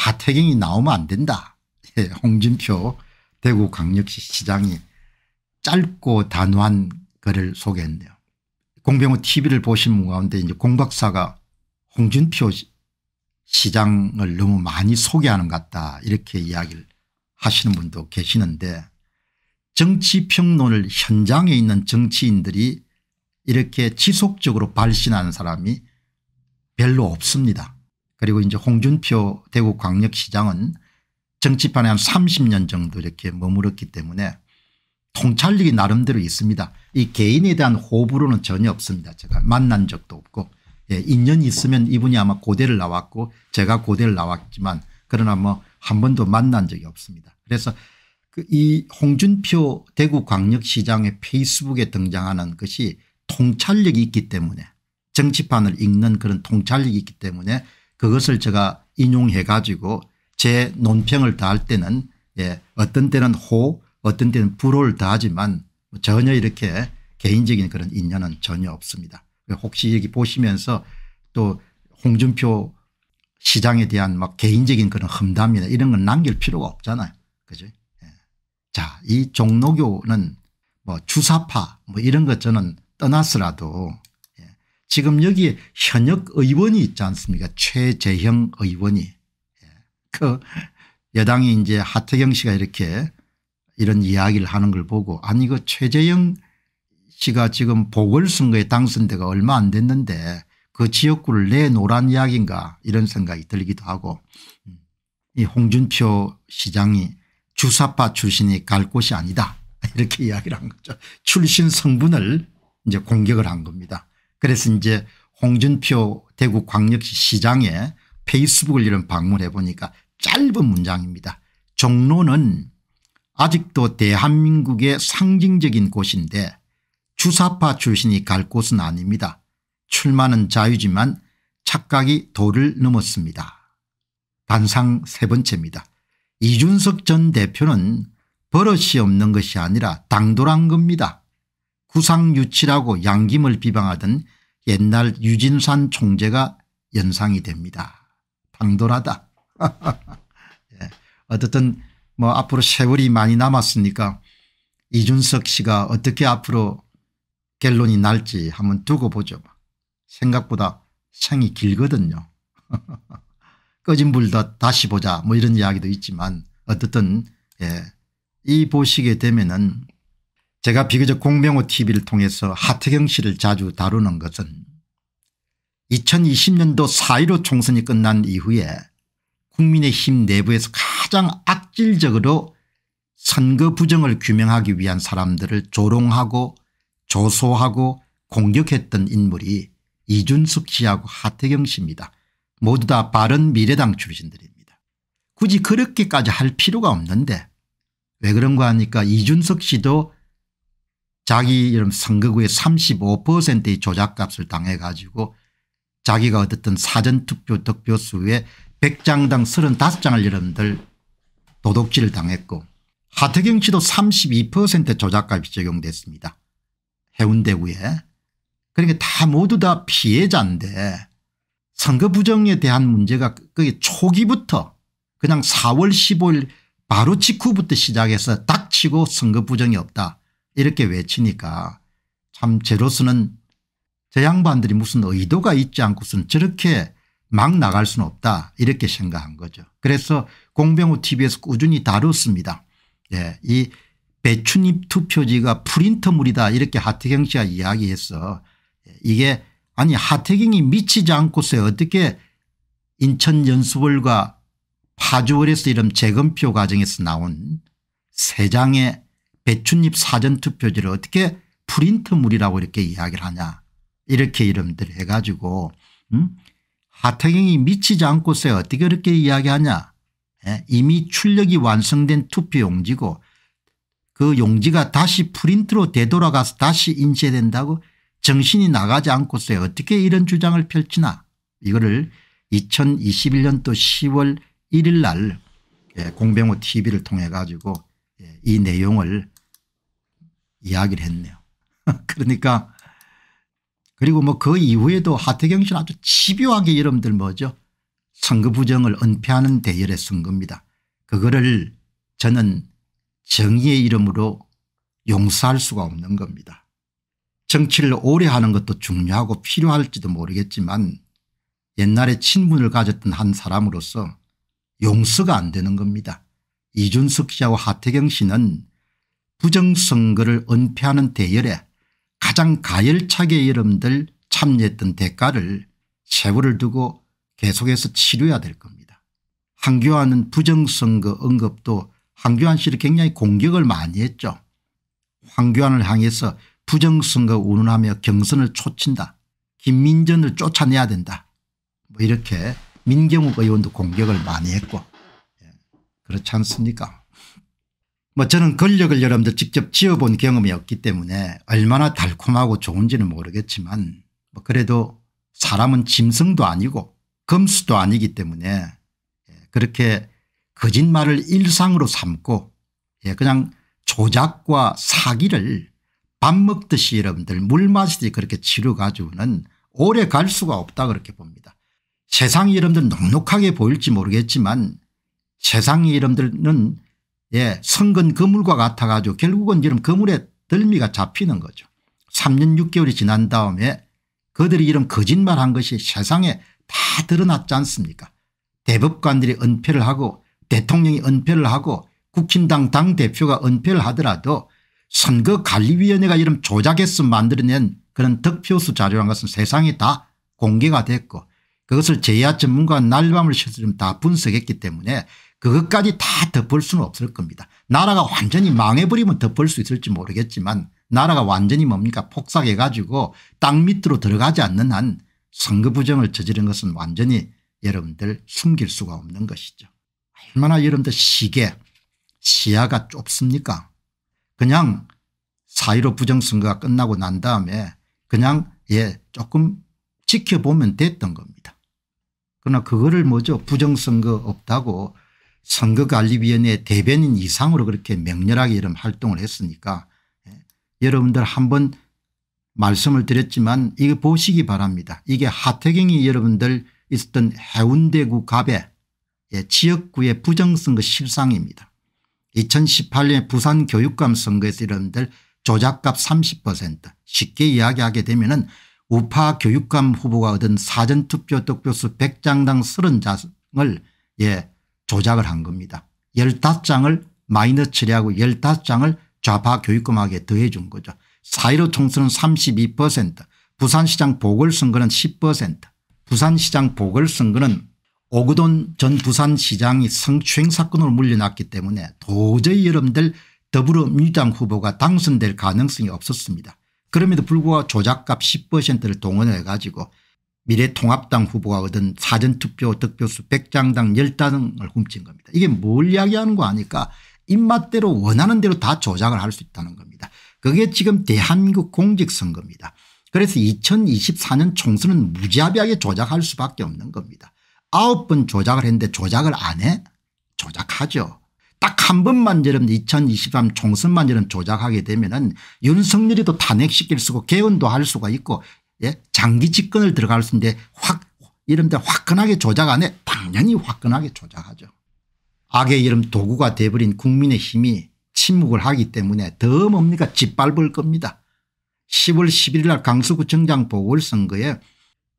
하태경이 나오면 안 된다. 예, 홍진표 대구광역시 시장이 짧고 단호한 글을 소개했네요. 공병호 tv를 보신 분 가운데 이제 공박사가 홍준표 시장을 너무 많이 소개하는 것 같다 이렇게 이야기를 하시는 분도 계시는데 정치평론을 현장에 있는 정치인들이 이렇게 지속적으로 발신하는 사람이 별로 없습니다. 그리고 이제 홍준표 대구광역시장은 정치판에 한 30년 정도 이렇게 머물었기 때문에 통찰력이 나름대로 있습니다. 이 개인에 대한 호불호는 전혀 없습니다. 제가 만난 적도 없고 예, 인연이 있으면 이분이 아마 고대를 나왔고 제가 고대를 나왔지만 그러나 뭐 한 번도 만난 적이 없습니다. 그래서 그이 홍준표 대구광역시장의 페이스북에 등장하는 것이 통찰력이 있기 때문에 정치판을 읽는 그런 통찰력이 있기 때문에 그것을 제가 인용해 가지고 제 논평을 다할 때는 예, 어떤 때는 호 어떤 때는 불호를 다하지만 전혀 이렇게 개인적인 그런 인연은 전혀 없습니다. 혹시 여기 보시면서 또 홍준표 시장에 대한 막 개인적인 그런 험담이나 이런 건 남길 필요가 없잖아요. 그죠? 예. 자, 이 종로교는 뭐 주사파 뭐 이런 것 저는 떠났으라도 지금 여기 현역 의원이 있지 않습니까 최재형 의원이 예. 그 여당이 이제 하태경 씨가 이렇게 이런 이야기를 하는 걸 보고 아니 그 최재형 씨가 지금 보궐선거에 당선돼가 얼마 안 됐는데 그 지역구를 내놓으란 이야기인가 이런 생각이 들기도 하고 음. 이 홍준표 시장이 주사파 출신이 갈 곳이 아니다 이렇게 이야기를 한 거죠. 출신 성분을 이제 공격을 한 겁니다. 그래서 이제 홍준표 대구 광역시 시장에 페이스북을 이런 방문해 보니까 짧은 문장입니다. 종로는 아직도 대한민국의 상징적인 곳인데 주사파 출신이 갈 곳은 아닙니다. 출마는 자유지만 착각이 도를 넘었습니다. 반상세 번째입니다. 이준석 전 대표는 버릇이 없는 것이 아니라 당돌한 겁니다. 구상유치라고 양김을 비방하던 옛날 유진산 총재가 연상이 됩니다. 당돌하다. 예. 어쨌든 뭐 앞으로 세월이 많이 남았으니까 이준석 씨가 어떻게 앞으로 결론이 날지 한번 두고 보죠. 생각보다 생이 길거든요. 꺼진 불 더 다시 보자 뭐 이런 이야기도 있지만 어쨌든 예. 이 보시게 되면은 제가 비교적 공병호 tv를 통해서 하태경 씨를 자주 다루는 것은 2020년도 4.15 총선이 끝난 이후에 국민의힘 내부에서 가장 악질적으로 선거 부정을 규명하기 위한 사람들을 조롱하고 조소하고 공격했던 인물이 이준석 씨하고 하태경 씨입니다. 모두 다 바른 미래당 출신들입니다. 굳이 그렇게까지 할 필요가 없는데 왜 그런가 하니까 이준석 씨도 자기 이름 선거구의 35%의 조작값을 당해 가지고 자기가 얻었던 사전투표 득표수의 100장당 35장을 여러분들 도둑질 당했고 하태경 씨도 32% 조작값이 적용됐습니다. 해운대구에. 그러니까 다 모두 다 피해자인데 선거 부정에 대한 문제가 그 초기부터 그냥 4월 15일 바로 직후부터 시작해서 닥치고 선거 부정이 없다. 이렇게 외치니까 참 제로스는 저 양반들이 무슨 의도가 있지 않고서는 저렇게 막 나갈 수는 없다 이렇게 생각한 거죠. 그래서 공병호 tv에서 꾸준히 다뤘습니다. 예, 이 배추잎 투표지가 프린터물이다 이렇게 하태경 씨가 이야기해서 예, 이게 아니 하태경이 미치지 않고서 어떻게 인천연수월과 파주월에서 이런 재검표 과정에서 나온 세 장의 배춧잎 사전투표지를 어떻게 프린트물이라고 이렇게 이야기를 하냐 이렇게 이름들 해가지고 음? 하태경이 미치지 않고서 어떻게 그렇게 이야기하냐 예? 이미 출력이 완성된 투표용지고 그 용지가 다시 프린트로 되돌아가서 다시 인쇄된다고 정신이 나가지 않고서 어떻게 이런 주장을 펼치나 이거를 2021년도 10월 1일 날 공병호 tv를 통해 가지고 예, 이 내용을 이야기를 했네요. 그러니까 그리고 뭐 그 이후에도 하태경 씨는 아주 집요하게 여러분들 뭐죠 선거 부정을 은폐하는 대열에 쓴 겁니다. 그거를 저는 정의의 이름으로 용서할 수가 없는 겁니다. 정치를 오래 하는 것도 중요하고 필요할지도 모르겠지만 옛날에 친분을 가졌던 한 사람으로서 용서가 안 되는 겁니다. 이준석 씨하고 하태경 씨는 부정선거를 은폐하는 대열에 가장 가열차게 여러분들 참여했던 대가를 세월을 두고 계속해서 치료해야 될 겁니다. 황교안은 부정선거 언급도 황교안 씨를 굉장히 공격을 많이 했죠. 황교안을 향해서 부정선거 운운하며 경선을 초친다. 김민전을 쫓아내야 된다. 뭐 이렇게 민경욱 의원도 공격을 많이 했고 예. 그렇지 않습니까 뭐 저는 권력을 여러분들 직접 지어본 경험이 없기 때문에 얼마나 달콤하고 좋은지는 모르겠지만 뭐 그래도 사람은 짐승도 아니고 금수도 아니기 때문에 예, 그렇게 거짓말을 일상으로 삼고 예, 그냥 조작과 사기를 밥 먹듯이 여러분들 물 마시듯이 그렇게 치료가지고는 오래 갈 수가 없다 그렇게 봅니다. 세상이 여러분들 넉넉하게 보일지 모르겠지만 세상이 여러분들은 예, 성근 그물과 같아가지고 결국은 이런 그물에 덜미가 잡히는 거죠. 3년 6개월이 지난 다음에 그들이 이런 거짓말한 것이 세상에 다 드러났지 않습니까 대법관들이 은폐를 하고 대통령이 은폐를 하고 국힘당 당대표가 은폐를 하더라도 선거관리위원회가 이런 조작해서 만들어낸 그런 득표수 자료란 것은 세상에 다 공개가 됐고 그것을 제야 전문가 날밤을 실수로 다 분석했기 때문에 그것까지 다 덮을 수는 없을 겁니다. 나라가 완전히 망해버리면 덮을 수 있을지 모르겠지만 나라가 완전히 뭡니까 폭삭해 가지고 땅 밑으로 들어가지 않는 한 선거 부정을 저지른 것은 완전히 여러분들 숨길 수가 없는 것이죠. 얼마나 여러분들 시계 시야가 좁습니까 그냥 사1로 부정선거가 끝나고 난 다음에 그냥 예 조금 지켜보면 됐던 겁니다. 그러나 그거를 뭐죠 부정선거 없다고 선거관리위원회 대변인 이상으로 그렇게 명렬하게 이런 활동을 했으니까 예, 여러분들 한번 말씀을 드렸지만 이거 보시기 바랍니다. 이게 하태경이 여러분들 있었던 해운대구 갑의 예, 지역구의 부정선거 실상입니다. 2018년 부산 교육감 선거에서 여러분들 조작값 30% 쉽게 이야기하게 되면 은 우파 교육감 후보가 얻은 사전투표 득표수 100장당 30장을 예, 조작을 한 겁니다. 15장을 마이너스 처리하고 15장을 좌파 교육금하게 더해 준 거죠. 4.15 총선은 32% 부산시장 보궐선거는 10% 부산시장 보궐선거는 오그돈전 부산시장이 성추행 사건으로 물려났기 때문에 도저히 여러분들 더불어민주당 후보가 당선될 가능성이 없었습니다. 그럼에도 불구하고 조작값 10%를 동원해 가지고 미래통합당 후보가 얻은 사전투표 득표수 100장당 10장을 훔친 겁니다. 이게 뭘 이야기하는 거 아니까 입맛대로 원하는 대로 다 조작을 할 수 있다는 겁니다. 그게 지금 대한민국 공직선거입니다. 그래서 2024년 총선은 무자비하게 조작할 수밖에 없는 겁니다. 아홉 번 조작을 했는데 조작을 안 해? 조작하죠. 딱 한 번만 여러분 2023 총선만 여러분 조작하게 되면 은 윤석열이도 탄핵시킬 수고 있 개헌도 할 수가 있고 예? 장기 집권을 들어갈 수 있는데 확 이름대 화끈하게 조작 안해 당연히 화끈하게 조작하죠. 악의 이름 도구가 돼버린 국민의 힘이 침묵을 하기 때문에 더 뭡니까 짓밟을 겁니다. 10월 11일 날 강서구청장 보궐선거에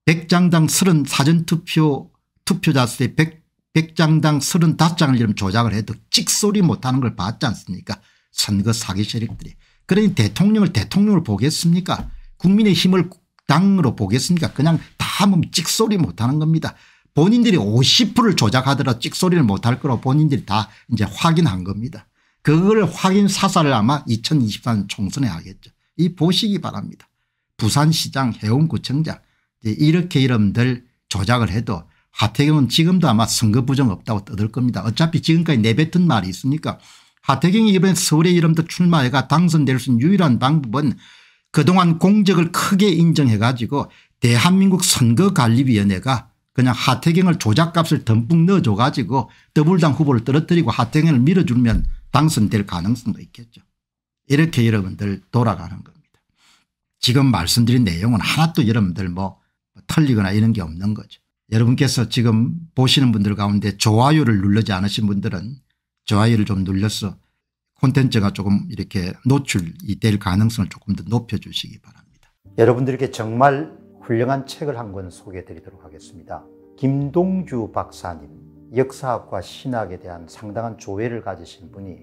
100장당 30 사전투표 투표자 수의 100, 100장당 35장을 이름 조작을 해도 찍소리 못하는 걸 봤지 않습니까 선거 사기 세력들이. 그러니 대통령을 대통령을 보겠습니까 국민의 힘을 당으로 보겠습니까 그냥 다 하면 찍소리 못하는 겁니다. 본인들이 50%를 조작하더라도 찍소리를 못 할 거라고 본인들이 다 이제 확인한 겁니다. 그걸 확인 사사를 아마 2023 총선에 하겠죠. 이 보시기 바랍니다. 부산시장 해운구청장 이렇게 이름들 조작을 해도 하태경은 지금도 아마 선거 부정 없다고 떠들 겁니다. 어차피 지금까지 내뱉은 말이 있으니까 하태경이 이번에 서울의 이름도 출마해가 당선될 수 있는 유일한 방법은 그동안 공적을 크게 인정해 가지고 대한민국 선거관리위원회가 그냥 하태경을 조작값을 듬뿍 넣어줘 가지고 더불당 후보를 떨어뜨리고 하태경을 밀어주면 당선될 가능성도 있겠죠. 이렇게 여러분들 돌아가는 겁니다. 지금 말씀드린 내용은 하나도 여러분들 뭐 틀리거나 이런 게 없는 거죠. 여러분께서 지금 보시는 분들 가운데 좋아요를 누르지 않으신 분들은 좋아요를 좀눌렀어 콘텐츠가 조금 이렇게 노출이 될 가능성을 조금 더 높여주시기 바랍니다. 여러분들에 정말 훌륭한 책을 한 권 소개해 드리도록 하겠습니다. 김동주 박사님, 역사학과 신학에 대한 상당한 조회를 가지신 분이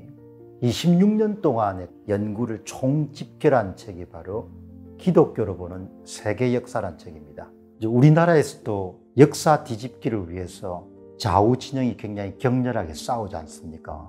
26년 동안의 연구를 총집결한 책이 바로 기독교로 보는 세계 역사란 책입니다. 우리나라에서도 역사 뒤집기를 위해서 좌우 진영이 굉장히 격렬하게 싸우지 않습니까?